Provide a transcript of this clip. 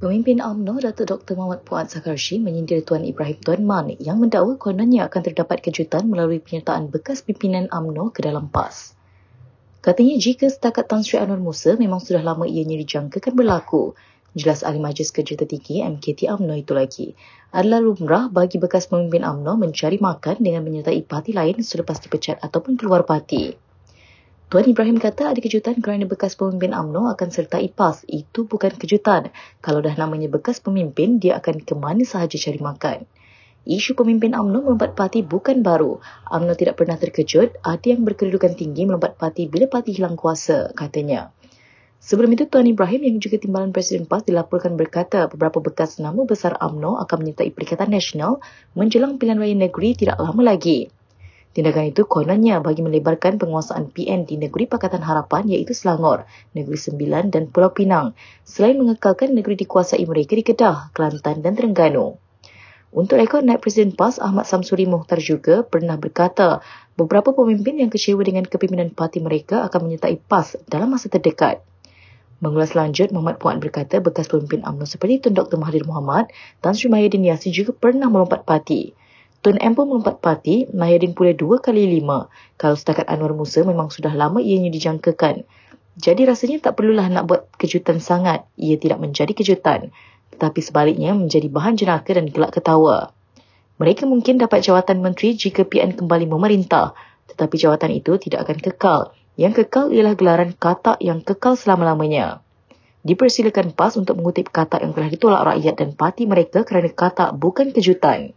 Pemimpin UMNO Datuk Dr. Muhammad Puan Sakarshi menyindir Tuan Ibrahim Tuan Man yang mendakwa kononnya akan terdapat kejutan melalui penyertaan bekas pimpinan UMNO ke dalam PAS. Katanya jika setakat Tan Sri Anwar Musa memang sudah lama ia ianya dijangkakan berlaku, jelas Ahli Majlis Kerja Tertinggi MKT UMNO itu lagi, adalah lumrah bagi bekas pemimpin UMNO mencari makan dengan menyertai parti lain selepas dipecat ataupun keluar parti. Tuan Ibrahim kata ada kejutan kerana bekas pemimpin UMNO akan sertai PAS. Itu bukan kejutan. Kalau dah namanya bekas pemimpin, dia akan ke mana sahaja cari makan. Isu pemimpin UMNO melompat parti bukan baru. UMNO tidak pernah terkejut, ada yang berkedudukan tinggi melompat parti bila parti hilang kuasa, katanya. Sebelum itu, Tuan Ibrahim yang juga timbalan Presiden PAS dilaporkan berkata beberapa bekas nama besar UMNO akan menyertai Perikatan Nasional menjelang pilihan raya negeri tidak lama lagi. Tindakan itu kononnya bagi melebarkan penguasaan PN di negeri Pakatan Harapan iaitu Selangor, Negeri Sembilan dan Pulau Pinang selain mengekalkan negeri dikuasai mereka di Kedah, Kelantan dan Terengganu. Untuk rekod naib presiden PAS Ahmad Samsuri Mohtar juga pernah berkata beberapa pemimpin yang kecewa dengan kepimpinan parti mereka akan menyertai PAS dalam masa terdekat. Mengulas lanjut, Muhammad Puan berkata bekas pemimpin UMNO seperti Tun Dr. Mahathir Mohamad dan Sri Mahyudin Yassin juga pernah melompat parti. Tun M pun mengempat parti, Mahyadin pula dua kali lima. Kalau setakat Anwar Musa memang sudah lama ianya dijangkakan. Jadi rasanya tak perlulah nak buat kejutan sangat. Ia tidak menjadi kejutan. Tetapi sebaliknya menjadi bahan jenaka dan gelak ketawa. Mereka mungkin dapat jawatan menteri jika PN kembali memerintah. Tetapi jawatan itu tidak akan kekal. Yang kekal ialah gelaran katak yang kekal selama-lamanya. Dipersilakan PAS untuk mengutip katak yang telah ditolak rakyat dan parti mereka kerana katak bukan kejutan.